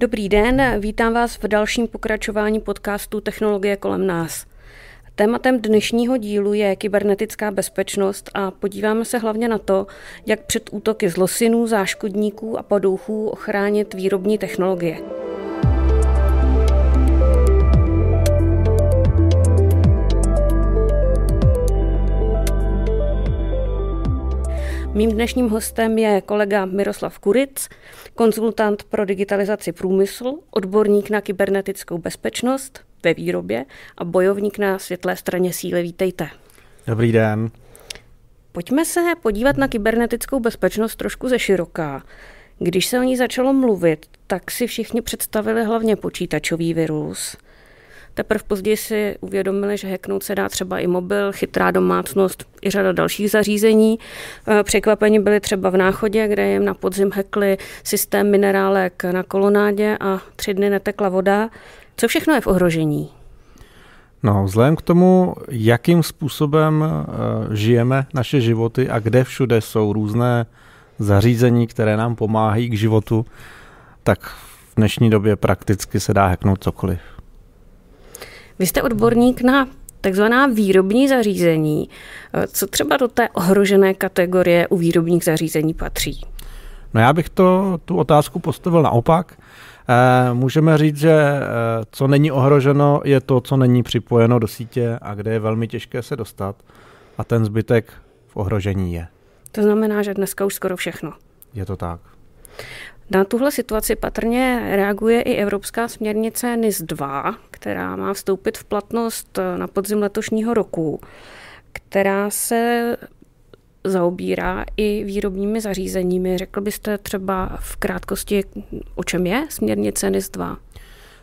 Dobrý den, vítám vás v dalším pokračování podcastu Technologie kolem nás. Tématem dnešního dílu je kybernetická bezpečnost a podíváme se hlavně na to, jak před útoky zlosinů, záškodníků a padouchů ochránit výrobní technologie. Mým dnešním hostem je kolega Miroslav Kuric, konzultant pro digitalizaci průmyslu, odborník na kybernetickou bezpečnost ve výrobě a bojovník na světlé straně síly. Vítejte. Dobrý den. Pojďme se podívat na kybernetickou bezpečnost trošku ze široká. Když se o ní začalo mluvit, tak si všichni představili hlavně počítačový virus, Teprve později si uvědomili, že heknout se dá třeba i mobil, chytrá domácnost i řada dalších zařízení. Eh, Překvapení byli třeba v Náchodě, kde jim na podzim hekli systém minerálek na kolonádě a tři dny netekla voda. Co všechno je v ohrožení? No, vzhledem k tomu, jakým způsobem eh, žijeme naše životy a kde všude jsou různé zařízení, které nám pomáhají k životu, tak v dnešní době prakticky se dá heknout cokoliv. Vy jste odborník na takzvaná výrobní zařízení. Eh, co třeba do té ohrožené kategorie u výrobních zařízení patří? No já bych to, tu otázku postavil naopak. Eh, můžeme říct, že eh, co není ohroženo, je to, co není připojeno do sítě a kde je velmi těžké se dostat. A ten zbytek v ohrožení je. To znamená, že dneska už skoro všechno. Je to tak. Na tuhle situaci patrně reaguje i Evropská směrnice NIS 2, která má vstoupit v platnost eh, na podzim letošního roku, která se zaobírá i výrobními zařízeními. Řekl byste třeba v krátkosti, o čem je směrnice NIS 2?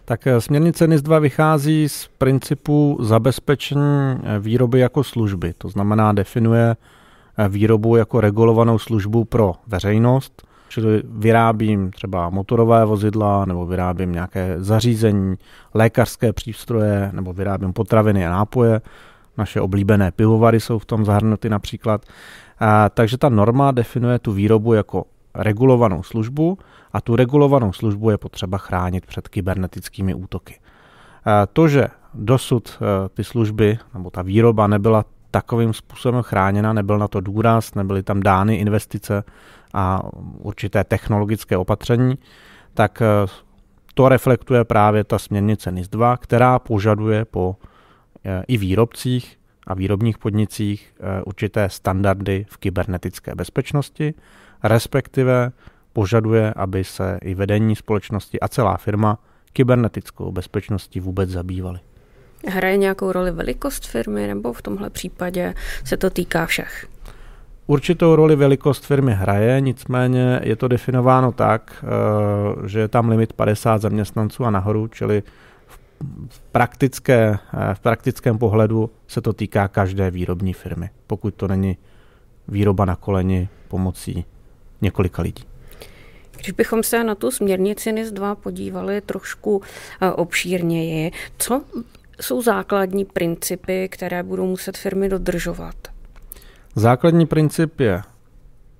Tak eh, směrnice NIS 2 vychází z principu zabezpečení eh, výroby jako služby. To znamená, definuje výrobu jako regulovanou službu pro veřejnost – Čili vyrábím třeba motorové vozidla, nebo vyrábím nějaké zařízení, lékařské přístroje, nebo vyrábím potraviny a nápoje. Naše oblíbené pivovary jsou v tom zahrnuty například. A, takže ta norma definuje tu výrobu jako regulovanou službu a tu regulovanou službu je potřeba chránit před kybernetickými útoky. A to, že dosud e, ty služby nebo ta výroba nebyla takovým způsobem chráněna, nebyl na to důraz, nebyly tam dány investice a určité technologické opatření, tak eh, to reflektuje právě ta směrnice NIS 2, která požaduje po eh, i výrobcích a výrobních podnicích eh, určité standardy v kybernetické bezpečnosti, respektive požaduje, aby se i vedení společnosti a celá firma kybernetickou bezpečností vůbec zabývaly. Hraje nějakou roli velikost firmy, nebo v tomhle případě se to týká všech? Určitou roli velikost firmy hraje, nicméně je to definováno tak, eh, že je tam limit 50 zaměstnanců a nahoru, čili v, praktické, eh, v praktickém pohledu se to týká každé výrobní firmy, pokud to není výroba na koleni pomocí několika lidí. Když bychom se na tu směrnici NIS 2 podívali trošku eh, obšírněji, co jsou základní principy, které budou muset firmy dodržovat? Základní princip je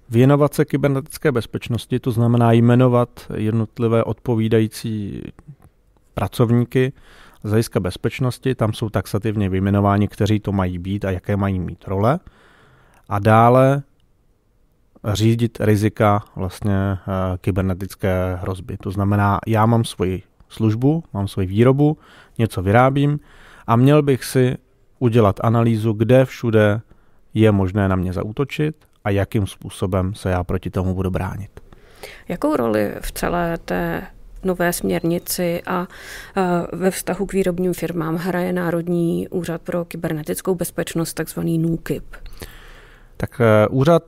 věnovat se kybernetické bezpečnosti, to znamená jmenovat jednotlivé odpovídající pracovníky z hlediska bezpečnosti, tam jsou taxativně vyjmenováni, kteří to mají být a jaké mají mít role. A dále řídit rizika vlastně eh, kybernetické hrozby. To znamená, já mám svoji službu, mám svoji výrobu, něco vyrábím a měl bych si udělat analýzu, kde všude je možné na mě zautočit a jakým způsobem se já proti tomu budu bránit. Jakou roli v celé té nové směrnici a e, ve vztahu k výrobním firmám hraje Národní úřad pro kybernetickou bezpečnost, takzvaný NUKIP? Tak e, úřad,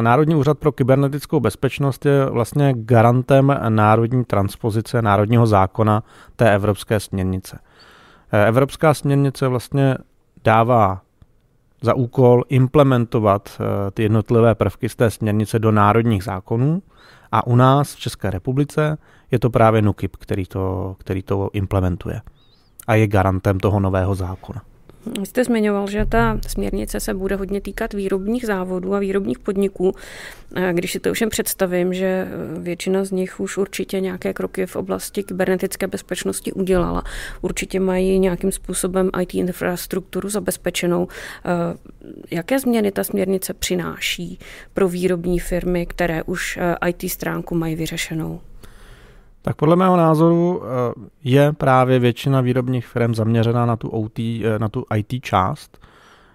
Národní úřad pro kybernetickou bezpečnost je vlastně garantem národní transpozice národního zákona té evropské směrnice. E, evropská směrnice vlastně dává za úkol implementovat eh, ty jednotlivé prvky z té směrnice do národních zákonů a u nás v České republice je to právě NUKIP, který to, který to implementuje a je garantem toho nového zákona jste zmiňoval, že ta směrnice se bude hodně týkat výrobních závodů a výrobních podniků. Když si to všem představím, že e, většina z nich už určitě nějaké kroky v oblasti kybernetické bezpečnosti udělala. Určitě mají nějakým způsobem IT infrastrukturu zabezpečenou. E, jaké změny ta směrnice přináší pro výrobní firmy, které už e, IT stránku mají vyřešenou? Tak podle mého názoru eh, je právě většina výrobních firm zaměřená na tu, OT, eh, na tu IT část,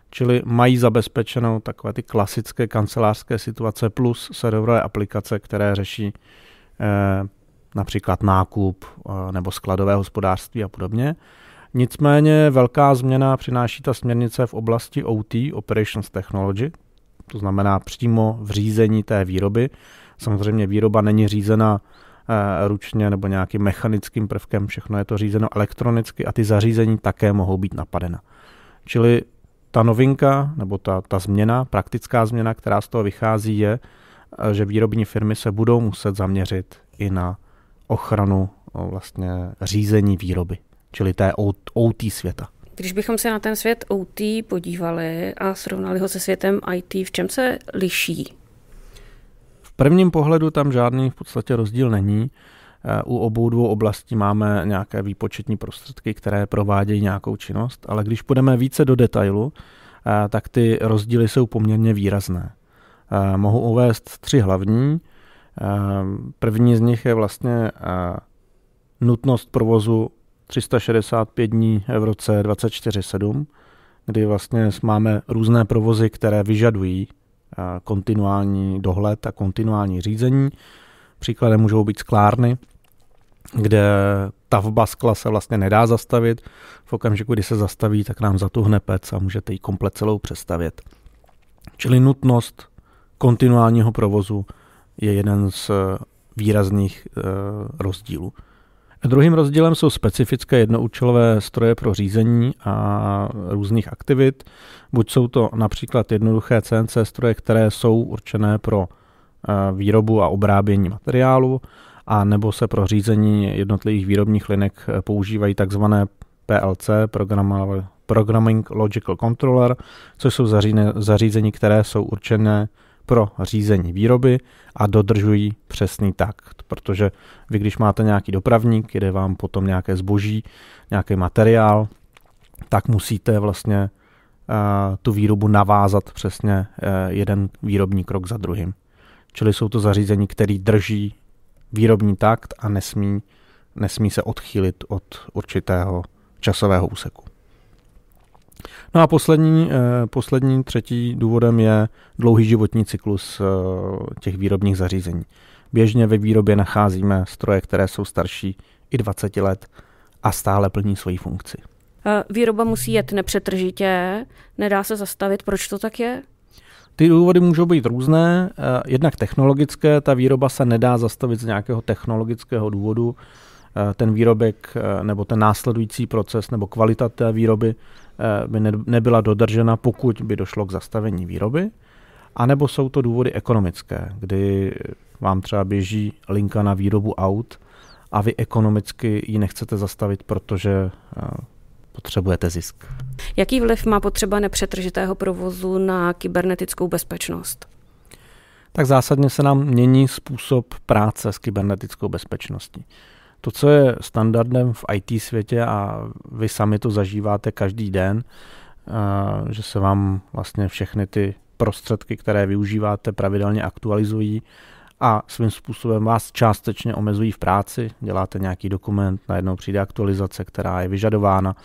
čili mají zabezpečenou takové ty klasické kancelářské situace plus serverové aplikace, které řeší eh, například nákup nebo skladové hospodářství a podobně. Nicméně velká změna přináší ta směrnice v oblasti OT, Operations Technology, to znamená přímo v řízení té výroby. Samozřejmě výroba není řízena uh, Eh, ručně nebo nějakým mechanickým prvkem, všechno je to řízeno elektronicky a ty zařízení také mohou být napadena. Čili ta novinka nebo ta, ta změna, praktická změna, která z toho vychází, je, eh, že výrobní firmy se budou muset zaměřit i na ochranu eh, vlastně řízení výroby, čili té OT světa. Když bychom se na ten svět OT podívali a srovnali ho se světem IT, v čem se liší prvním pohledu tam žádný v podstatě rozdíl není. Eh, u obou dvou oblastí máme nějaké výpočetní prostředky, které provádějí nějakou činnost, ale když půjdeme více do detailu, eh, tak ty rozdíly jsou poměrně výrazné. Eh, mohu uvést tři hlavní. První z nich je vlastně nutnost provozu 365 dní v roce 24-7, kdy vlastně máme různé provozy, které vyžadují kontinuální dohled a kontinuální řízení. Příkladem můžou být sklárny, kde tavba skla se vlastně nedá zastavit. V okamžiku, kdy se zastaví, tak nám zatuhne pec a můžete ji komplet celou přestavět. Čili nutnost kontinuálního provozu je jeden z eh, výrazných eh, rozdílů. Druhým rozdílem jsou specifické jednoúčelové stroje pro řízení a různých aktivit. Buď jsou to například jednoduché CNC stroje, které jsou určené pro eh, výrobu a obrábění materiálu, a nebo se pro řízení jednotlivých výrobních linek eh, používají takzvané PLC, Programming Logical Controller, což jsou zařízení, které jsou určené pro řízení výroby a dodržují přesný takt, protože vy, když máte nějaký dopravník, jde vám potom nějaké zboží, nějaký materiál, tak musíte vlastně eh, tu výrobu navázat přesně eh, jeden výrobní krok za druhým. Čili jsou to zařízení, které drží výrobní takt a nesmí, nesmí se odchýlit od určitého časového úseku. No a poslední, eh, poslední třetí důvodem je dlouhý životní cyklus eh, těch výrobních zařízení. Běžně ve výrobě nacházíme stroje, které jsou starší i 20 let a stále plní svoji funkci. Eh, výroba musí jet nepřetržitě, nedá se zastavit. Proč to tak je? Ty důvody můžou být různé. Jednak technologické, ta výroba se nedá zastavit z nějakého technologického důvodu. Ten výrobek nebo ten následující proces nebo kvalita té výroby Eh, by nebyla dodržena, pokud by došlo k zastavení výroby, anebo jsou to důvody ekonomické, kdy vám třeba běží linka na výrobu aut a vy ekonomicky ji nechcete zastavit, protože eh, potřebujete zisk. Jaký vliv má potřeba nepřetržitého provozu na kybernetickou bezpečnost? Tak zásadně se nám mění způsob práce s kybernetickou bezpečností. To, co je standardem v IT světě a vy sami to zažíváte každý den, eh, že se vám vlastně všechny ty prostředky, které využíváte, pravidelně aktualizují a svým způsobem vás částečně omezují v práci. Děláte nějaký dokument, najednou přijde aktualizace, která je vyžadována,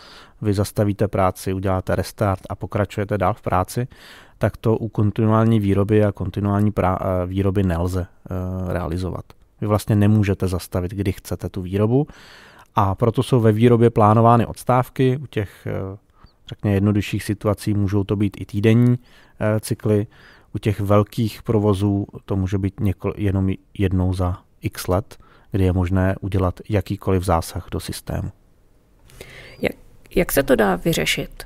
vy zastavíte práci, uděláte restart a pokračujete dál v práci, tak to u kontinuální výroby a kontinuální eh, výroby nelze eh, realizovat. Vy vlastně nemůžete zastavit, kdy chcete tu výrobu a proto jsou ve výrobě plánovány odstávky. U těch, eh, řekněme, jednodušších situací můžou to být i týdenní eh, cykly. U těch velkých provozů to může být někol, jenom jednou za x let, kdy je možné udělat jakýkoliv zásah do systému. Jak, jak se to dá vyřešit?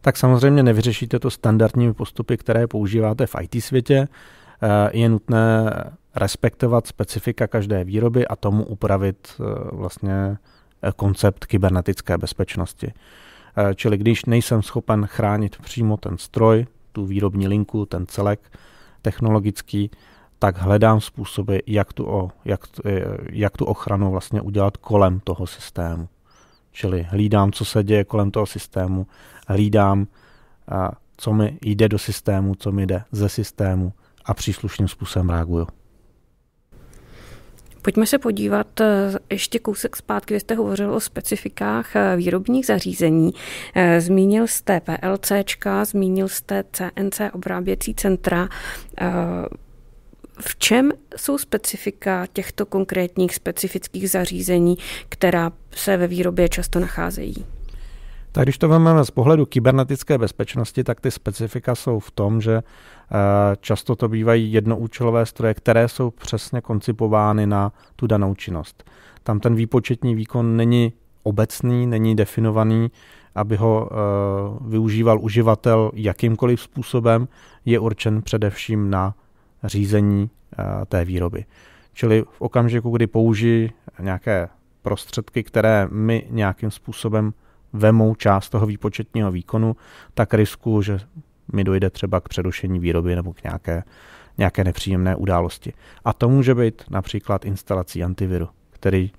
Tak samozřejmě nevyřešíte to standardními postupy, které používáte v IT světě. Eh, je nutné respektovat specifika každé výroby a tomu upravit eh, vlastně eh, koncept kybernetické bezpečnosti. Eh, čili když nejsem schopen chránit přímo ten stroj, tu výrobní linku, ten celek technologický, tak hledám způsoby, jak tu, o, jak, jak tu ochranu vlastně udělat kolem toho systému. Čili hlídám, co se děje kolem toho systému, hlídám, co mi jde do systému, co mi jde ze systému a příslušným způsobem reaguju. Pojďme se podívat eh, ještě kousek zpátky. kde jste hovořil o specifikách eh, výrobních zařízení. Eh, zmínil jste PLCčka, zmínil jste CNC obráběcí centra. V čem jsou specifika těchto konkrétních specifických zařízení, která se ve výrobě často nacházejí? Tak když to vezmeme z pohledu kybernetické bezpečnosti, tak ty specifika jsou v tom, že eh, často to bývají jednoúčelové stroje, které jsou přesně koncipovány na tu danou činnost. Tam ten výpočetní výkon není obecný, není definovaný, aby ho eh, využíval uživatel jakýmkoliv způsobem, je určen především na řízení eh, té výroby. Čili v okamžiku, kdy použijí nějaké prostředky, které my nějakým způsobem vemou část toho výpočetního výkonu, tak risku, že mi dojde třeba k přerušení výroby nebo k nějaké, nějaké nepříjemné události. A to může být například instalací antiviru, který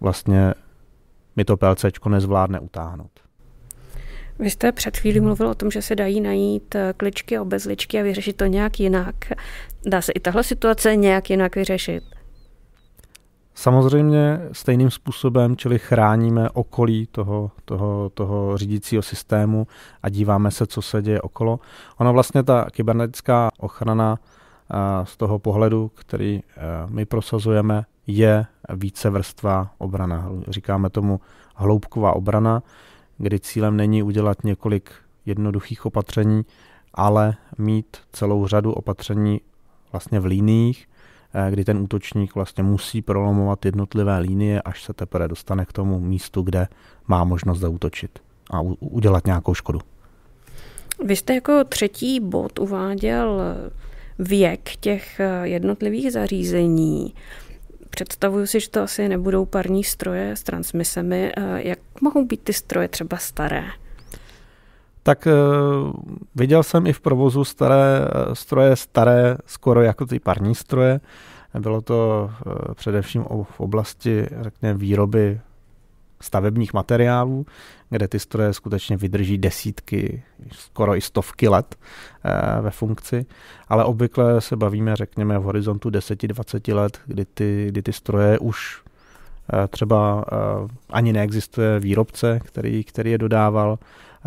vlastně mi to PLC nezvládne utáhnout. Vy jste před chvílí hmm. mluvil o tom, že se dají najít eh, kličky a obezličky a vyřešit to nějak jinak. Dá se i tahle situace nějak jinak vyřešit? Samozřejmě stejným způsobem, čili chráníme okolí toho, toho, toho řídícího systému a díváme se, co se děje okolo. Ono vlastně ta kybernetická ochrana z toho pohledu, který my prosazujeme, je více vrstva obrana. Říkáme tomu hloubková obrana, kdy cílem není udělat několik jednoduchých opatření, ale mít celou řadu opatření vlastně v líních, Eh, kdy ten útočník vlastně musí prolomovat jednotlivé linie, až se teprve dostane k tomu místu, kde má možnost zaútočit a udělat nějakou škodu. Vy jste jako třetí bod uváděl věk těch eh, jednotlivých zařízení. Představuju si, že to asi nebudou parní stroje s transmisemi. Eh, jak mohou být ty stroje třeba staré? tak eh, viděl jsem i v provozu staré eh, stroje, staré skoro jako ty parní stroje. Bylo to eh, především v oblasti řekněme, výroby stavebních materiálů, kde ty stroje skutečně vydrží desítky, skoro i stovky let ve funkci, ale obvykle se bavíme, řekněme, v horizontu 10-20 let, kdy ty, kdy ty stroje už třeba ani neexistuje výrobce, který, který je dodával,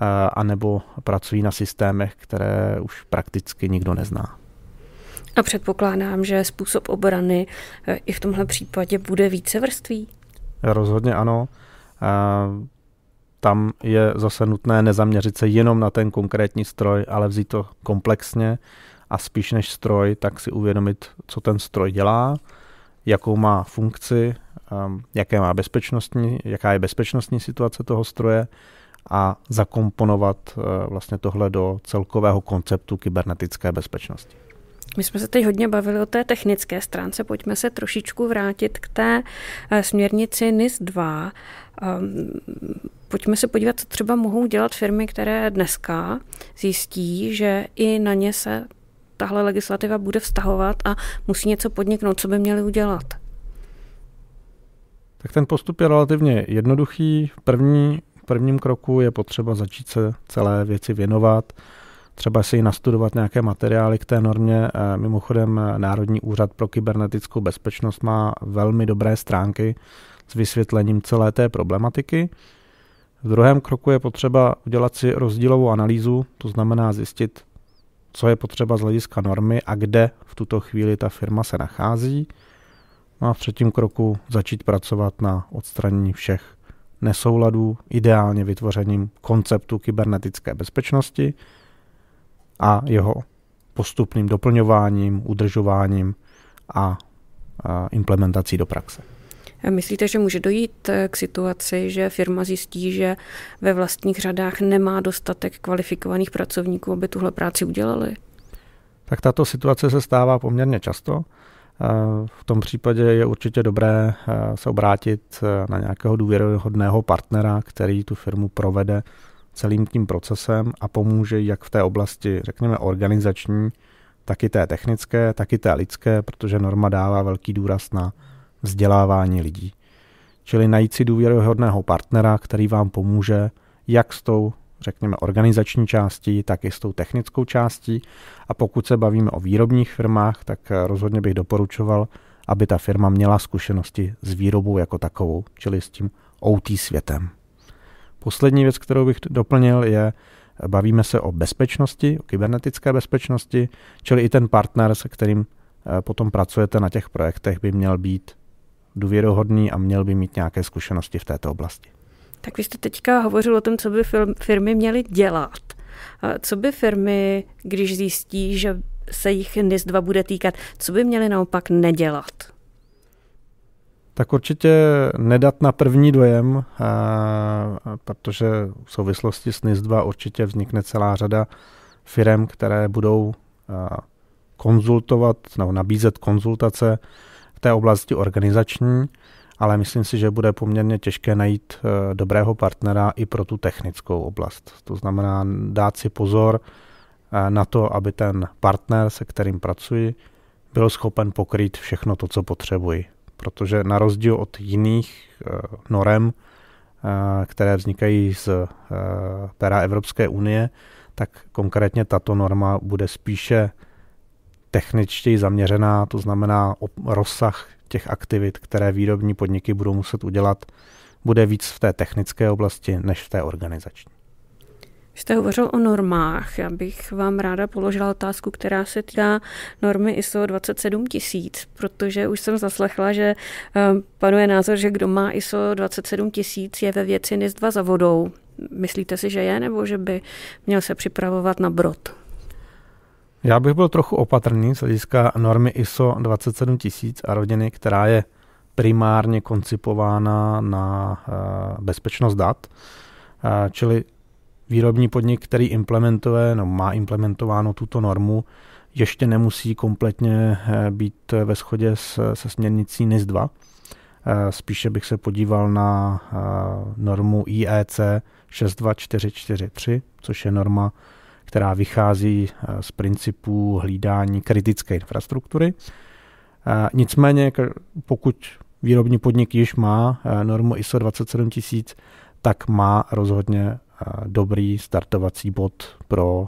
Eh, anebo pracují na systémech, které už prakticky nikdo nezná. A předpokládám, že způsob obrany eh, i v tomhle případě bude více vrství. Rozhodně ano. Eh, tam je zase nutné nezaměřit se jenom na ten konkrétní stroj, ale vzít to komplexně a spíš než stroj, tak si uvědomit, co ten stroj dělá, jakou má funkci, jaké má bezpečnostní, jaká je bezpečnostní situace toho stroje, a zakomponovat eh, vlastně tohle do celkového konceptu kybernetické bezpečnosti. My jsme se teď hodně bavili o té technické stránce, pojďme se trošičku vrátit k té eh, směrnici NIS 2. Ehm, pojďme se podívat, co třeba mohou dělat firmy, které dneska zjistí, že i na ně se tahle legislativa bude vztahovat a musí něco podniknout, co by měli udělat. Tak ten postup je relativně jednoduchý. První prvním kroku je potřeba začít se celé věci věnovat, třeba si nastudovat nějaké materiály k té normě. Eh, mimochodem Národní úřad pro kybernetickou bezpečnost má velmi dobré stránky s vysvětlením celé té problematiky. V druhém kroku je potřeba udělat si rozdílovou analýzu, to znamená zjistit, co je potřeba z hlediska normy a kde v tuto chvíli ta firma se nachází. No a v třetím kroku začít pracovat na odstranění všech nesouladů ideálně vytvořením konceptu kybernetické bezpečnosti a jeho postupným doplňováním, udržováním a implementací do praxe. Myslíte, že může dojít eh, k situaci, že firma zjistí, že ve vlastních řadách nemá dostatek kvalifikovaných pracovníků, aby tuhle práci udělali? Tak tato situace se stává poměrně často. Eh, v tom případě je určitě dobré eh, se obrátit eh, na nějakého důvěryhodného partnera, který tu firmu provede celým tím procesem a pomůže jak v té oblasti, řekněme, organizační, tak i té technické, tak i té lidské, protože norma dává velký důraz na vzdělávání lidí. Čili najít si důvěryhodného partnera, který vám pomůže jak s tou řekněme, organizační částí, tak i s tou technickou částí. A pokud se bavíme o výrobních firmách, tak eh, rozhodně bych doporučoval, aby ta firma měla zkušenosti s výrobou jako takovou, čili s tím OT světem. Poslední věc, kterou bych doplnil, je, eh, bavíme se o bezpečnosti, o kybernetické bezpečnosti, čili i ten partner, se kterým eh, potom pracujete na těch projektech, by měl být důvěrohodný a měl by mít nějaké zkušenosti v této oblasti. Tak vy jste teďka hovořil o tom, co by firmy měly dělat. Co by firmy, když zjistí, že se jich NIS 2 bude týkat, co by měly naopak nedělat? Tak určitě nedat na první dojem, protože v souvislosti s NIS 2 určitě vznikne celá řada firm, které budou konzultovat nebo nabízet konzultace v té oblasti organizační ale myslím si, že bude poměrně těžké najít eh, dobrého partnera i pro tu technickou oblast. To znamená dát si pozor eh, na to, aby ten partner, se kterým pracuji, byl schopen pokrýt všechno to, co potřebuji. Protože na rozdíl od jiných eh, norem, které vznikají z pera Evropské unie, tak konkrétně tato norma bude spíše techničtěji zaměřená, to znamená rozsah těch aktivit, které výrobní podniky budou muset udělat, bude víc v té technické oblasti než v té organizační. Jste hovořil o normách. Já bych vám ráda položila otázku, která se týká normy ISO 27000, protože už jsem zaslechla, že eh, panuje názor, že kdo má ISO 27000 je ve věci NIS 2 za vodou. Myslíte si, že je, nebo že by měl se připravovat na brod? Já bych byl trochu opatrný z hlediska normy ISO 27000 a rodiny, která je primárně koncipována na eh, bezpečnost dat, eh, čili výrobní podnik, který implementuje, no má implementováno tuto normu, ještě nemusí kompletně eh, být ve shodě s, se směrnicí NIS 2. Spíše bych se podíval na normu IEC 62443, což je norma která vychází eh, z principů hlídání kritické infrastruktury. Eh, nicméně, pokud výrobní podnik již má eh, normu ISO 27000, tak má rozhodně dobrý startovací bod pro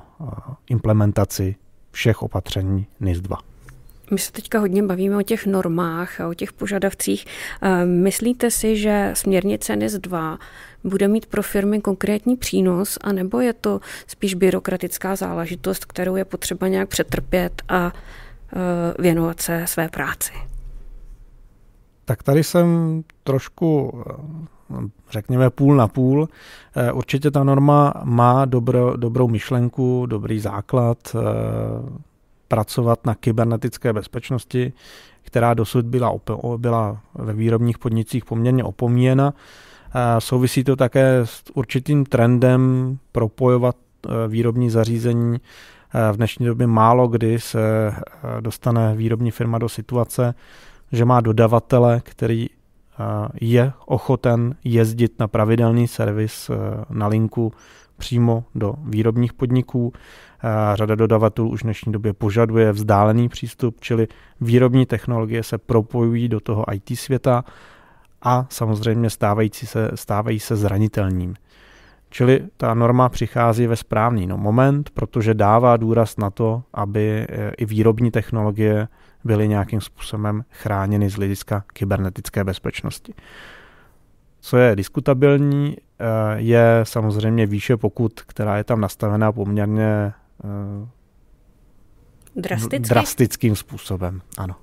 implementaci všech opatření NIS 2. My se teďka hodně bavíme o těch normách a o těch požadavcích. Eh, myslíte si, že směrnice NIS e 2 bude mít pro firmy konkrétní přínos, anebo je to spíš byrokratická záležitost, kterou je potřeba nějak přetrpět a eh, věnovat se své práci? Tak tady jsem trošku, eh, řekněme, půl na půl. Určitě ta norma má dobro, dobrou myšlenku, dobrý základ, pracovat na kybernetické bezpečnosti, která dosud byla, op- byla ve výrobních podnicích poměrně opomíjena. A souvisí to také s určitým trendem propojovat e, výrobní zařízení. E, v dnešní době málo kdy se e, dostane výrobní firma do situace, že má dodavatele, který je ochoten jezdit na pravidelný servis na linku přímo do výrobních podniků Řada dodavatelů už v dnešní době požaduje vzdálený přístup, čili výrobní technologie se propojují do toho IT světa a samozřejmě stávající se, stávají se zranitelným. Čili ta norma přichází ve správný no moment, protože dává důraz na to, aby e, i výrobní technologie byly nějakým způsobem chráněny z hlediska kybernetické bezpečnosti. Co je diskutabilní, e, je samozřejmě výše pokut, která je tam nastavená poměrně Eh, Drasticky? drastickým způsobem. Ano.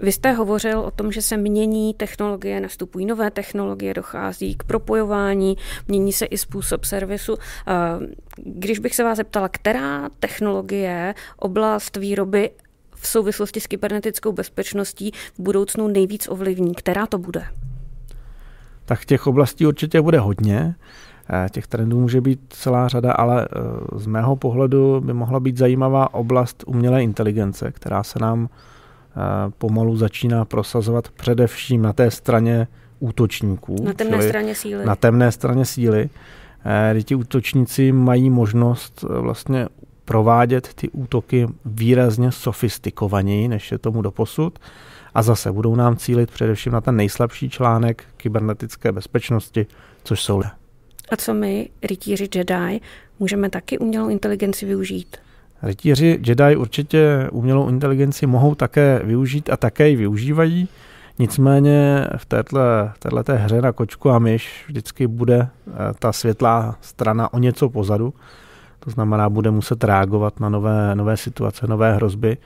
Vy jste hovořil o tom, že se mění technologie, nastupují nové technologie, dochází k propojování, mění se i způsob servisu. Eh, když bych se vás zeptala, která technologie, oblast výroby v souvislosti s kybernetickou bezpečností v budoucnu nejvíc ovlivní, která to bude? Tak těch oblastí určitě bude hodně. Eh, těch trendů může být celá řada, ale eh, z mého pohledu by mohla být zajímavá oblast umělé inteligence, která se nám eh, pomalu začíná prosazovat především na té straně útočníků. Na temné straně síly. Na temné straně síly, kdy ti útočníci mají možnost vlastně provádět ty útoky výrazně sofistikovaněji, než je tomu doposud. A zase budou nám cílit především na ten nejslabší článek kybernetické bezpečnosti, což jsou lidé. A co my, rytíři Jedi, můžeme taky umělou inteligenci využít? Rytíři Jedi určitě umělou inteligenci mohou také využít a také ji využívají. Nicméně v této hře na kočku a myš vždycky bude eh, ta světlá strana o něco pozadu. To znamená, bude muset reagovat na nové, nové situace, nové hrozby.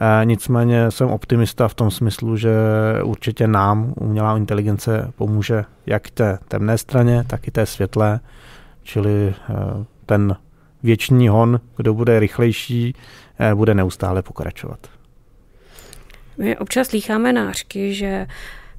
Eh, nicméně jsem optimista v tom smyslu, že určitě nám umělá inteligence pomůže jak té temné straně, tak i té světlé, čili eh, ten věčný hon, kdo bude rychlejší, eh, bude neustále pokračovat. My občas slycháme nářky, že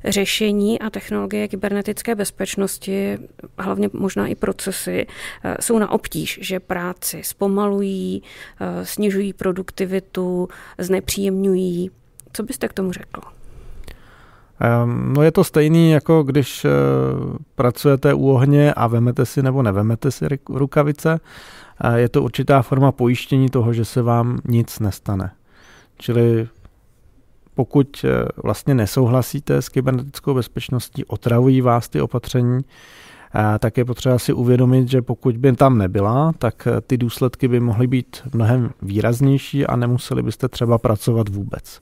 řešení a technologie kybernetické bezpečnosti, hlavně možná i procesy, eh, jsou na obtíž, že práci zpomalují, eh, snižují produktivitu, znepříjemňují. Co byste k tomu řekl? Ehm, no je to stejný, jako když eh, pracujete u ohně a vemete si nebo nevemete si rukavice. Je to určitá forma pojištění toho, že se vám nic nestane. Čili pokud eh, vlastně nesouhlasíte s kybernetickou bezpečností, otravují vás ty opatření, eh, tak je potřeba si uvědomit, že pokud by tam nebyla, tak eh, ty důsledky by mohly být mnohem výraznější a nemuseli byste třeba pracovat vůbec.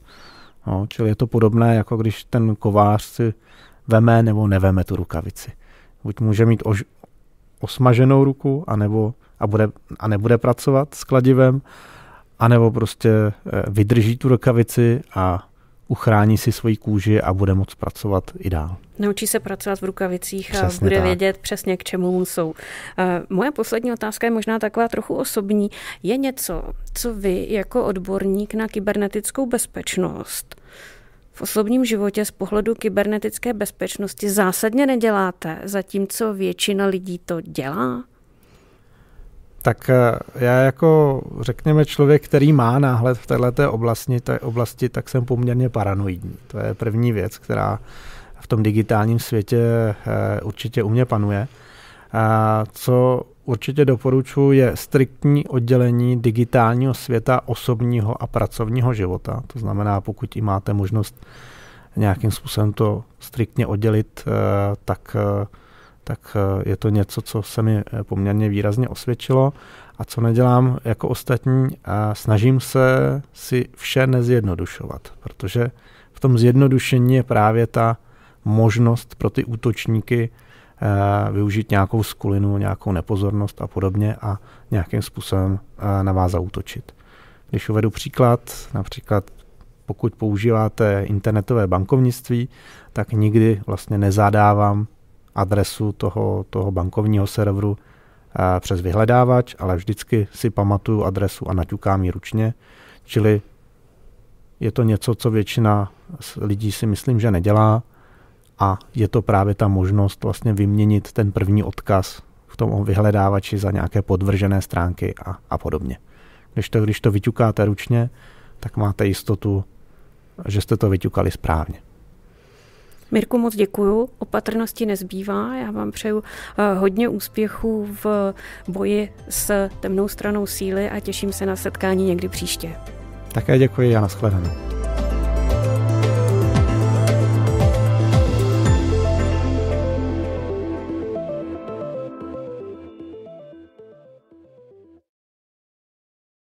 No, čili je to podobné, jako když ten kovář si veme nebo neveme tu rukavici. Buď může mít ož, osmaženou ruku anebo, a, bude, a nebude pracovat s kladivem, anebo prostě vydrží tu rukavici a uchrání si svoji kůži a bude moct pracovat i dál. Naučí se pracovat v rukavicích přesně a přesně bude tak. vědět přesně, k čemu jsou. Eh, moje poslední otázka je možná taková trochu osobní. Je něco, co vy jako odborník na kybernetickou bezpečnost v osobním životě z pohledu kybernetické bezpečnosti zásadně neděláte, zatímco většina lidí to dělá? tak eh, já jako, řekněme, člověk, který má náhled v této oblasti, té oblasti, tak jsem poměrně paranoidní. To je první věc, která v tom digitálním světě eh, určitě u mě panuje. A co určitě doporučuji, je striktní oddělení digitálního světa osobního a pracovního života. To znamená, pokud i máte možnost nějakým způsobem to striktně oddělit, eh, tak tak eh, je to něco, co se mi eh, poměrně výrazně osvědčilo a co nedělám jako ostatní a snažím se si vše nezjednodušovat, protože v tom zjednodušení je právě ta možnost pro ty útočníky eh, využít nějakou skulinu, nějakou nepozornost a podobně a nějakým způsobem na vás zautočit. Když uvedu příklad, například pokud používáte internetové bankovnictví, tak nikdy vlastně nezadávám adresu toho, toho bankovního serveru eh, přes vyhledávač, ale vždycky si pamatuju adresu a naťukám ji ručně. Čili je to něco, co většina lidí si myslím, že nedělá a je to právě ta možnost vlastně vyměnit ten první odkaz v tom vyhledávači za nějaké podvržené stránky a, a podobně. Když to, když to vyťukáte ručně, tak máte jistotu, že jste to vyťukali správně. Mirku, moc děkuju. Opatrnosti nezbývá. Já vám přeju eh, hodně úspěchů v boji s temnou stranou síly a těším se na setkání někdy příště. Také děkuji a nashledanou.